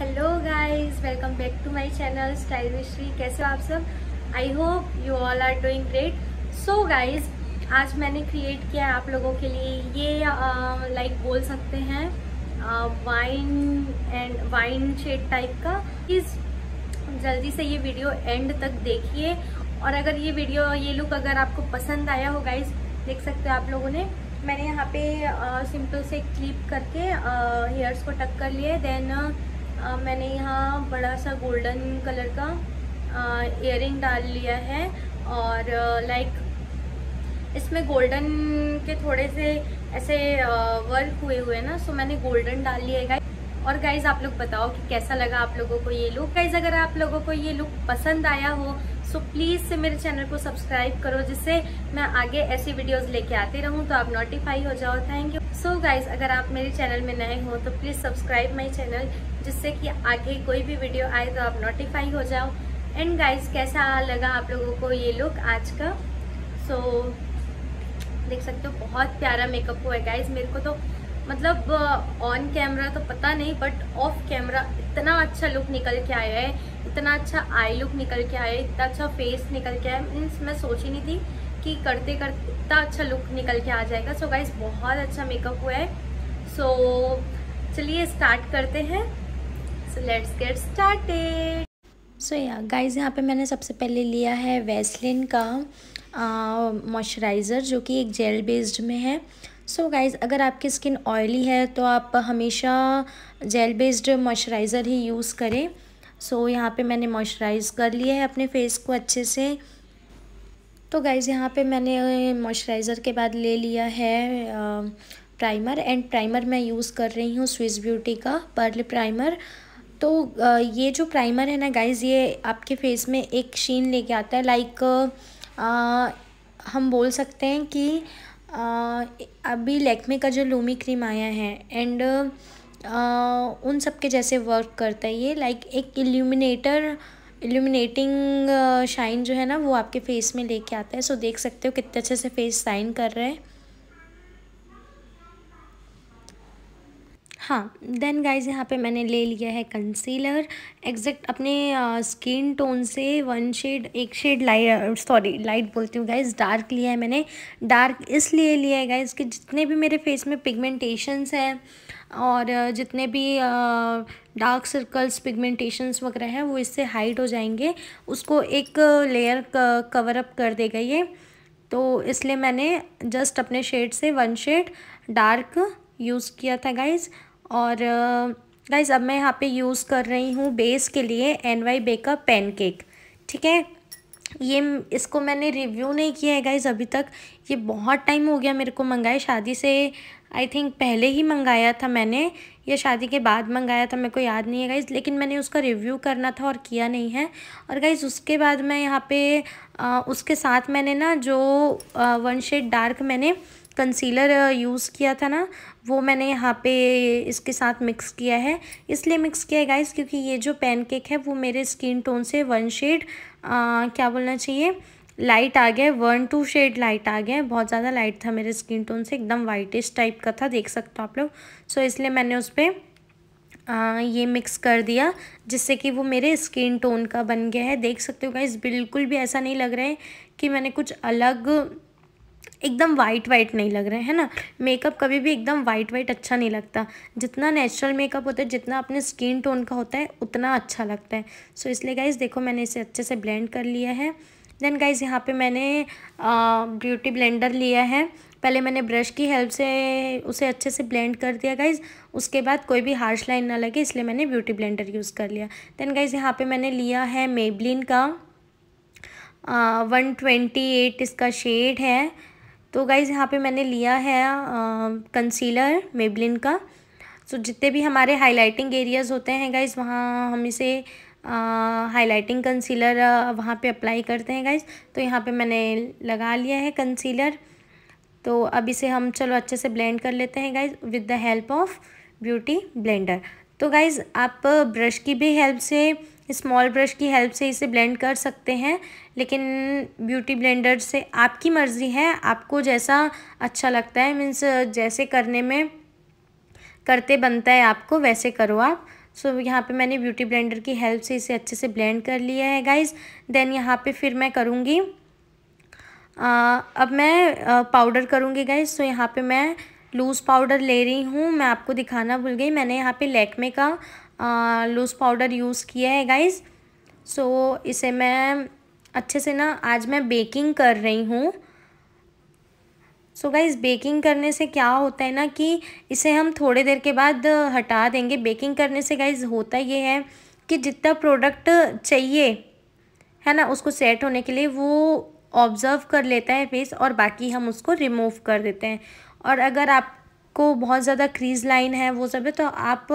hello guys welcome back to my channel style विश्री कैसे हो आप सब I hope you all are doing great so guys आज मैंने क्रिएट किया है आप लोगों के लिए ये लाइक uh, बोल सकते हैं wine and wine shade type का प्लीज़ जल्दी से ये वीडियो एंड तक देखिए और अगर ये वीडियो ये लुक अगर आपको पसंद आया हो गाइज देख सकते हो आप लोगों ने मैंने यहाँ पे सिंपल uh, से क्लिप करके हेयर्स uh, को टक कर लिए देन आ, मैंने यहाँ बड़ा सा गोल्डन कलर का इयर डाल लिया है और लाइक इसमें गोल्डन के थोड़े से ऐसे वर्क हुए हुए हैं ना सो मैंने गोल्डन डाल लिया है गाइज और गाइज आप लोग बताओ कि कैसा लगा आप लोगों को ये लुक गाइज अगर आप लोगों को ये लुक पसंद आया हो सो प्लीज़ से मेरे चैनल को सब्सक्राइब करो जिससे मैं आगे ऐसी वीडियोस लेके आती रहूँ तो आप नोटिफाई हो जाओ थैंक यू सो गाइज अगर आप मेरे चैनल में नए हो तो प्लीज़ सब्सक्राइब माई चैनल जिससे कि आगे कोई भी वीडियो आए तो आप नोटिफाई हो जाओ एंड गाइस कैसा लगा आप लोगों को ये लुक आज का सो so, देख सकते हो बहुत प्यारा मेकअप हुआ है गाइस मेरे को तो मतलब ऑन uh, कैमरा तो पता नहीं बट ऑफ कैमरा इतना अच्छा लुक निकल के आया है इतना अच्छा आई लुक निकल के आया है इतना अच्छा फेस निकल के आया मीन्स मैं सोची नहीं थी कि करते करते इतना अच्छा लुक निकल के आ जाएगा सो so गाइज़ बहुत अच्छा मेकअप हुआ है सो so, चलिए स्टार्ट करते हैं so let's get started so या गाइस यहाँ पे मैंने सबसे पहले लिया है वेस्लिन का मॉइस्चराइज़र जो कि एक जेल बेस्ड में है सो so गाइज़ अगर आपकी स्किन ऑयली है तो आप हमेशा जेल बेस्ड मॉइस्चराइज़र ही यूज़ करें सो so, यहाँ पे मैंने मॉइस्चराइज़ कर लिया है अपने फेस को अच्छे से तो गाइज़ यहाँ पे मैंने मॉइस्चराइज़र के बाद ले लिया है प्राइमर एंड प्राइमर मैं यूज़ कर रही हूँ स्विस ब्यूटी का पर्ल प्राइमर तो ये जो प्राइमर है ना गाइज़ ये आपके फेस में एक शीन लेके आता है लाइक हम बोल सकते हैं कि आ, अभी लैक्मे का जो लूमी क्रीम आया है एंड उन सब के जैसे वर्क करता है ये लाइक एक इल्यूमिनेटर इल्यूमिनेटिंग शाइन जो है ना वो आपके फेस में लेके आता है सो देख सकते हो कितने अच्छे से फेस शाइन कर रहा है हाँ देन गाइज यहाँ पे मैंने ले लिया है कंसीलर एग्जैक्ट अपने स्किन टोन से वन शेड एक शेड लाइट सॉरी लाइट बोलती हूँ गाइज डार्क लिया है मैंने डार्क इसलिए लिया है गाइज कि जितने भी मेरे फेस में पिगमेंटेशंस हैं और जितने भी डार्क सर्कल्स पिगमेंटेशंस वगैरह हैं वो इससे हाइड हो जाएंगे उसको एक लेयर कवर अप कर देगा ये तो इसलिए मैंने जस्ट अपने शेड से वन शेड डार्क यूज़ किया था गाइज़ और गाइज़ अब मैं यहाँ पे यूज़ कर रही हूँ बेस के लिए एन वाई बे का पेन केक ठीक है ये इसको मैंने रिव्यू नहीं किया है गाइज़ अभी तक ये बहुत टाइम हो गया मेरे को मंगाए शादी से आई थिंक पहले ही मंगाया था मैंने या शादी के बाद मंगाया था मेरे को याद नहीं है गाइज़ लेकिन मैंने उसका रिव्यू करना था और किया नहीं है और गाइज़ उसके बाद मैं यहाँ पे आ, उसके साथ मैंने ना जो आ, वन शेड डार्क मैंने कंसीलर यूज़ किया था ना वो मैंने यहाँ पे इसके साथ मिक्स किया है इसलिए मिक्स किया है गाइस क्योंकि ये जो पैनकेक है वो मेरे स्किन टोन से वन शेड क्या बोलना चाहिए लाइट आ गया वन टू शेड लाइट आ गया बहुत ज़्यादा लाइट था मेरे स्किन टोन से एकदम वाइटिश टाइप का था देख सकते हो आप लोग सो इसलिए मैंने उस पर ये मिक्स कर दिया जिससे कि वो मेरे स्किन टोन का बन गया है देख सकते हो गाइस बिल्कुल भी ऐसा नहीं लग रहा है कि मैंने कुछ अलग एकदम वाइट वाइट नहीं लग रहे हैं ना मेकअप कभी भी एकदम वाइट वाइट अच्छा नहीं लगता जितना नेचुरल मेकअप होता है जितना अपने स्किन टोन का होता है उतना अच्छा लगता है सो so, इसलिए गाइज़ देखो मैंने इसे अच्छे से ब्लेंड कर लिया है देन गाइज़ यहाँ पे मैंने ब्यूटी ब्लेंडर लिया है पहले मैंने ब्रश की हेल्प से उसे अच्छे से ब्लेंड कर दिया गाइज़ उसके बाद कोई भी हार्श लाइन ना लगे इसलिए मैंने ब्यूटी ब्लेंडर यूज़ कर लिया देन गाइज़ यहाँ पे मैंने लिया है मेबलिन का वन ट्वेंटी एट इसका शेड है तो गाइज़ यहाँ पे मैंने लिया है कंसीलर मेबलिन का सो so, जितने भी हमारे हाइलाइटिंग एरियाज़ होते हैं गाइज़ वहाँ हम इसे हाइलाइटिंग कंसीलर वहाँ पे अप्लाई करते हैं गाइज़ तो यहाँ पे मैंने लगा लिया है कंसीलर तो अब इसे हम चलो अच्छे से ब्लेंड कर लेते हैं guys with the help of beauty blender तो गाइज़ आप ब्रश की भी हेल्प से स्मॉल ब्रश की हेल्प से इसे ब्लेंड कर सकते हैं लेकिन ब्यूटी ब्लेंडर से आपकी मर्ज़ी है आपको जैसा अच्छा लगता है मीन्स जैसे करने में करते बनता है आपको वैसे करो आप सो so, यहाँ पे मैंने ब्यूटी ब्लेंडर की हेल्प से इसे अच्छे से ब्लेंड कर लिया है गाइज़ देन यहाँ पे फिर मैं करूँगी अब मैं पाउडर करूँगी गाइज़ सो यहाँ पे मैं लूज़ पाउडर ले रही हूँ मैं आपको दिखाना भूल गई मैंने यहाँ पे लैकमे का लूज़ पाउडर यूज़ किया है गाइज़ सो so, इसे मैं अच्छे से ना आज मैं बेकिंग कर रही हूँ सो so गाइज़ बेकिंग करने से क्या होता है ना कि इसे हम थोड़ी देर के बाद हटा देंगे बेकिंग करने से गाइज़ होता ये है कि जितना प्रोडक्ट चाहिए है ना उसको सेट होने के लिए वो ऑब्ज़र्व कर लेता है फेस और बाकी हम उसको रिमूव कर देते हैं और अगर आपको बहुत ज़्यादा क्रीज लाइन है वो सब है तो आप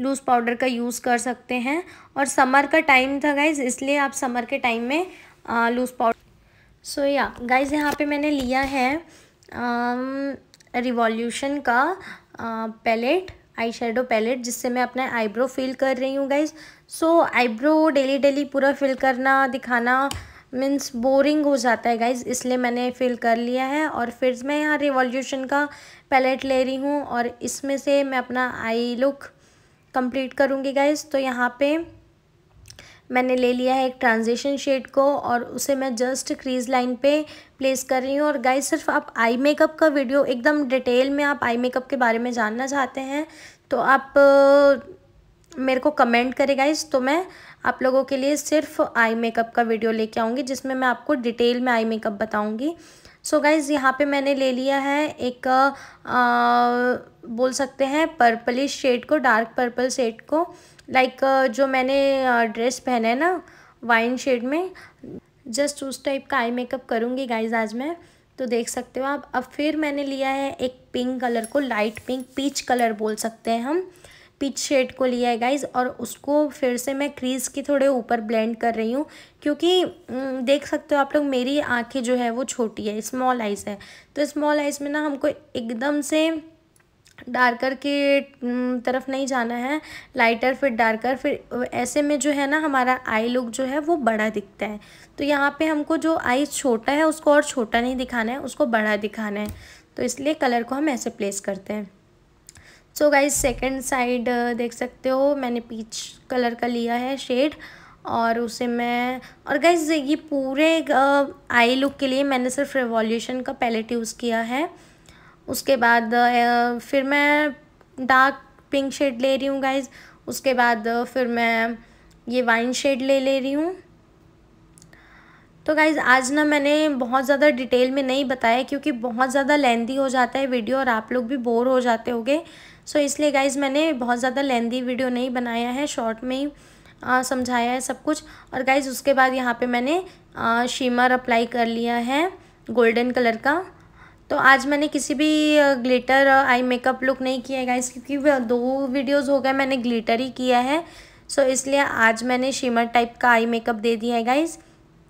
लूज़ पाउडर का यूज़ कर सकते हैं और समर का टाइम था गाइज़ इसलिए आप समर के टाइम में लूज़ पाउडर सो या गाइज़ यहाँ पे मैंने लिया है रिवॉल्यूशन का आ, पैलेट आई शेडो पैलेट जिससे मैं अपना आईब्रो फिल कर रही हूँ guys so eyebrow daily daily पूरा फिल करना दिखाना मीन्स बोरिंग हो जाता है गाइज इसलिए मैंने फिल कर लिया है और फिर मैं यहाँ रिवॉल्यूशन का पैलेट ले रही हूँ और इसमें से मैं अपना आई लुक कंप्लीट करूँगी गाइज तो यहाँ पे मैंने ले लिया है एक ट्रांजिशन शेड को और उसे मैं जस्ट क्रीज लाइन पे प्लेस कर रही हूँ और गाइस सिर्फ आप आई मेकअप का वीडियो एकदम डिटेल में आप आई मेकअप के बारे में जानना चाहते हैं तो आप मेरे को कमेंट करें गाइस तो मैं आप लोगों के लिए सिर्फ आई मेकअप का वीडियो लेके आऊँगी जिसमें मैं आपको डिटेल में आई मेकअप बताऊँगी सो गाइज़ यहाँ पे मैंने ले लिया है एक आ, बोल सकते हैं पर्पलिश शेड को डार्क पर्पल शेड को लाइक जो मैंने ड्रेस पहना है ना वाइन शेड में जस्ट उस टाइप का आई मेकअप करूँगी गाइज आज मैं तो देख सकते हो आप अब फिर मैंने लिया है एक पिंक कलर को लाइट पिंक पीच कलर बोल सकते हैं हम पिच शेड को लिया है गाइज़ और उसको फिर से मैं क्रीज़ के थोड़े ऊपर ब्लेंड कर रही हूँ क्योंकि देख सकते हो आप लोग मेरी आंखें जो है वो छोटी है स्मॉल आइज़ है तो स्मॉल आइज़ में ना हमको एकदम से डार्कर के तरफ नहीं जाना है लाइटर फिर डार्कर फिर ऐसे में जो है ना हमारा आई लुक जो है वो बड़ा दिखता है तो यहाँ पे हमको जो आई छोटा है उसको और छोटा नहीं दिखाना है उसको बड़ा दिखाना है तो इसलिए कलर को हम ऐसे प्लेस करते हैं सो गाइज सेकेंड साइड देख सकते हो मैंने पीच कलर का लिया है शेड और उसे मैं और गाइज ये पूरे आई uh, लुक के लिए मैंने सिर्फ रिवॉल्यूशन का पैलेट यूज़ किया है उसके बाद uh, फिर मैं डार्क पिंक शेड ले रही हूँ गाइज उसके बाद uh, फिर मैं ये वाइन शेड ले ले रही हूँ तो गाइज़ आज ना मैंने बहुत ज़्यादा डिटेल में नहीं बताया क्योंकि बहुत ज़्यादा लेंदी हो जाता है वीडियो और आप लोग भी बोर हो जाते होगे सो इसलिए गाइज़ मैंने बहुत ज़्यादा लेंदी वीडियो नहीं बनाया है शॉर्ट में ही समझाया है सब कुछ और गाइज़ उसके बाद यहाँ पे मैंने आ, शीमर अप्लाई कर लिया है गोल्डन कलर का तो आज मैंने किसी भी ग्लिटर आई मेकअप लुक नहीं किया है गाइज़ क्योंकि दो वीडियोस हो गए मैंने ग्लिटर ही किया है सो इसलिए आज मैंने शिमर टाइप का आई मेकअप दे दिया है गाइज़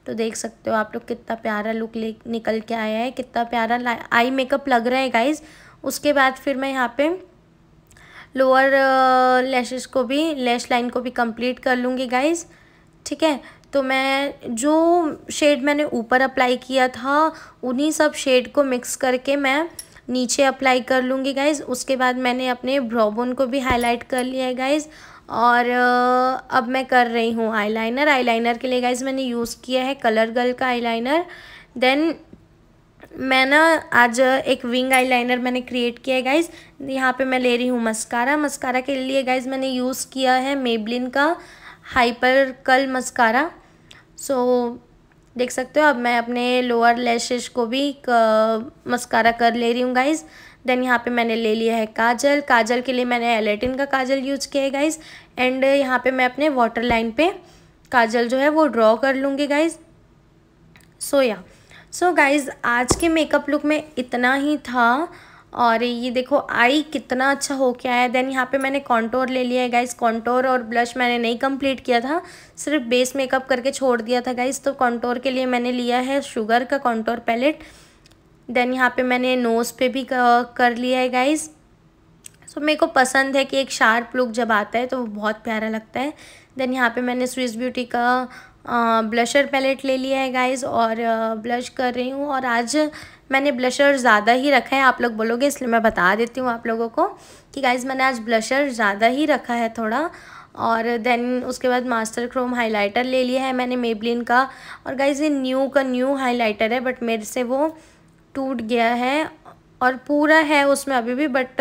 तो देख सकते हो आप लोग कितना प्यारा लुक ले निकल के आया है कितना प्यारा आई मेकअप लग रहा है गाइज़ उसके बाद फिर मैं यहाँ पे लोअर लैशेस uh, को भी लैश लाइन को भी कंप्लीट कर लूँगी गाइज़ ठीक है तो मैं जो शेड मैंने ऊपर अप्लाई किया था उन्हीं सब शेड को मिक्स करके मैं नीचे अप्लाई कर लूँगी गाइज़ उसके बाद मैंने अपने ब्रॉबोन को भी हाईलाइट कर लिया है गाइज़ और अब मैं कर रही हूँ आईलाइनर आईलाइनर के लिए गाइज मैंने यूज़ किया है कलर गर्ल का आईलाइनर देन मैं ना आज एक विंग आईलाइनर मैंने क्रिएट किया है गाइज यहाँ पे मैं ले रही हूँ मस्कारा मस्कारा के लिए गाइज मैंने यूज़ किया है मेबलिन का हाइपर कल मस्कारा सो so, देख सकते हो अब मैं अपने लोअर लैशेज को भी मस्कारा कर ले रही हूँ गाइज़ देन यहाँ पे मैंने ले लिया है काजल काजल के लिए मैंने एलेटिन का काजल यूज़ किया है गाइज़ एंड यहाँ पे मैं अपने वाटर लाइन पे काजल जो है वो ड्रॉ कर लूँगी गाइज़ सो या सो गाइज़ आज के मेकअप लुक में इतना ही था और ये देखो आई कितना अच्छा हो के आया देन यहाँ पे मैंने कॉन्टोर ले लिया है गाइज़ कॉन्टोर और ब्लश मैंने नहीं कंप्लीट किया था सिर्फ बेस मेकअप करके छोड़ दिया था गाइज तो कॉन्टोर के लिए मैंने लिया है शुगर का कॉन्टोर पैलेट देन यहाँ पे मैंने नोज़ पे भी कर लिया है गाइज़ सो मेरे को पसंद है कि एक शार्प लुक जब आता है तो वो बहुत प्यारा लगता है देन यहाँ पे मैंने स्विस ब्यूटी का ब्लशर पैलेट ले लिया है गाइज़ और ब्लश कर रही हूँ और आज मैंने ब्लशर ज़्यादा ही रखा है आप लोग बोलोगे इसलिए मैं बता देती हूँ आप लोगों को कि गाइज़ मैंने आज ब्लशर ज़्यादा ही रखा है थोड़ा और देन उसके बाद मास्टर क्रोम हाइलाइटर ले लिया है मैंने मेबलिन का और गाइज़ ये न्यू का न्यू हाइलाइटर है बट मेरे से वो टूट गया है और पूरा है उसमें अभी भी बट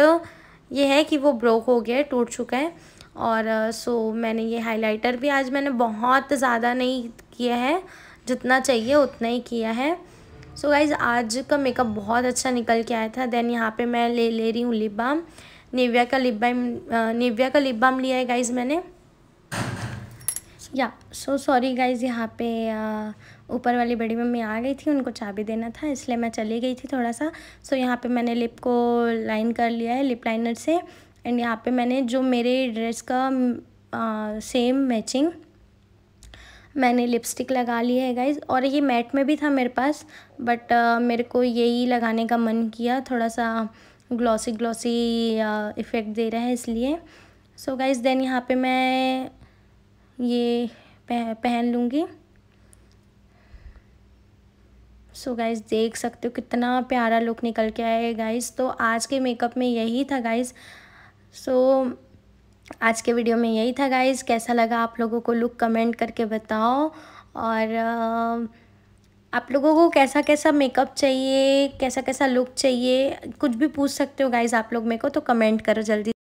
ये है कि वो ब्रोक हो गया है टूट चुका है और सो मैंने ये हाइलाइटर भी आज मैंने बहुत ज़्यादा नहीं किया है जितना चाहिए उतना ही किया है सो so गाइज आज का मेकअप बहुत अच्छा निकल के आया था देन यहाँ पे मैं ले ले रही हूँ लिप बाम निविया का लिप बाम निविया का लिप बाम लिया है गाइज मैंने या सो सॉरी गाइज यहाँ पे uh, ऊपर वाली बड़ी मम्मी आ गई थी उनको चाबी देना था इसलिए मैं चली गई थी थोड़ा सा सो यहाँ पे मैंने लिप को लाइन कर लिया है लिप लाइनर से एंड यहाँ पे मैंने जो मेरे ड्रेस का आ, सेम मैचिंग मैंने लिपस्टिक लगा ली है गाइज और ये मैट में भी था मेरे पास बट आ, मेरे को यही लगाने का मन किया थोड़ा सा ग्लॉसी ग्लॉसी इफ़ेक्ट दे रहा है इसलिए सो गाइज देन यहाँ पे मैं ये पह, पहन लूँगी सो so गाइज़ देख सकते हो कितना प्यारा लुक निकल के आया है गाइज़ तो आज के मेकअप में यही था गाइज़ सो so, आज के वीडियो में यही था गाइज़ कैसा लगा आप लोगों को लुक कमेंट करके बताओ और आप लोगों को कैसा कैसा मेकअप चाहिए कैसा कैसा लुक चाहिए कुछ भी पूछ सकते हो गाइज़ आप लोग मेरे को तो कमेंट करो जल्दी